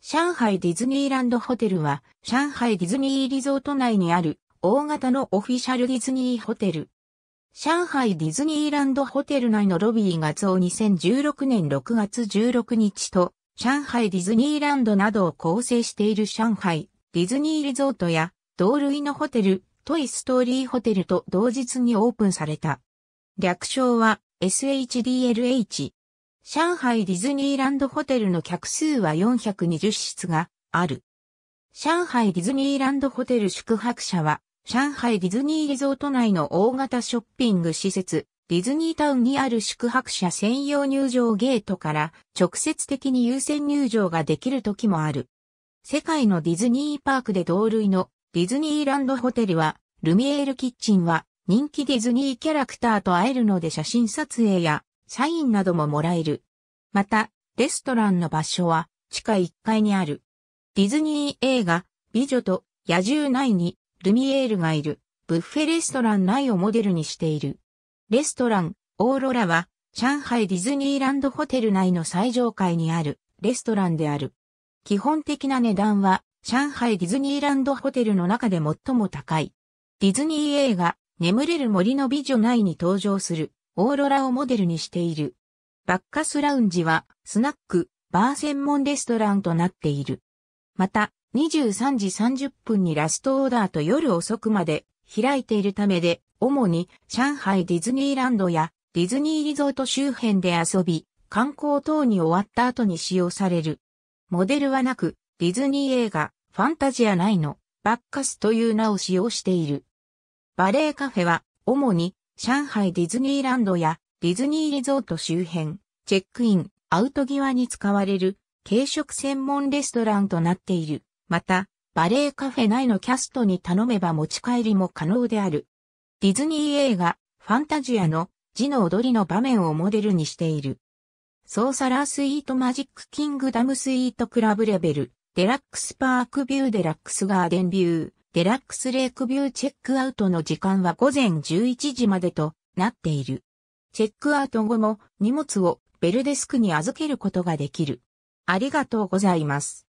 上海ディズニーランドホテルは、上海ディズニーリゾート内にある、大型のオフィシャルディズニーホテル。上海ディズニーランドホテル内のロビーが増2016年6月16日と、上海ディズニーランドなどを構成している上海ディズニーリゾートや、同類のホテル、トイストーリーホテルと同日にオープンされた。略称は SHDLH 上海ディズニーランドホテルの客数は420室がある。上海ディズニーランドホテル宿泊者は、上海ディズニーリゾート内の大型ショッピング施設、ディズニータウンにある宿泊者専用入場ゲートから直接的に優先入場ができる時もある。世界のディズニーパークで同類のディズニーランドホテルは、ルミエールキッチンは人気ディズニーキャラクターと会えるので写真撮影やサインなどももらえる。また、レストランの場所は地下1階にある。ディズニー映画、美女と野獣内にルミエールがいる、ブッフェレストラン内をモデルにしている。レストラン、オーロラは、上海ディズニーランドホテル内の最上階にあるレストランである。基本的な値段は、上海ディズニーランドホテルの中で最も高い。ディズニー映画、眠れる森の美女内に登場するオーロラをモデルにしている。バッカスラウンジは、スナック、バー専門レストランとなっている。また、23時30分にラストオーダーと夜遅くまで開いているためで、主に上海ディズニーランドやディズニーリゾート周辺で遊び、観光等に終わった後に使用される。モデルはなく、ディズニー映画、ファンタジア内のバッカスという名を使用している。バレーカフェは、主に上海ディズニーランドやディズニーリゾート周辺、チェックイン、アウト際に使われる軽食専門レストランとなっている。また、バレエカフェ内のキャストに頼めば持ち帰りも可能である。ディズニー映画、ファンタジアの字の踊りの場面をモデルにしている。ソーサラースイートマジックキングダムスイートクラブレベル、デラックスパークビューデラックスガーデンビュー。デラックスレイクビューチェックアウトの時間は午前11時までとなっている。チェックアウト後も荷物をベルデスクに預けることができる。ありがとうございます。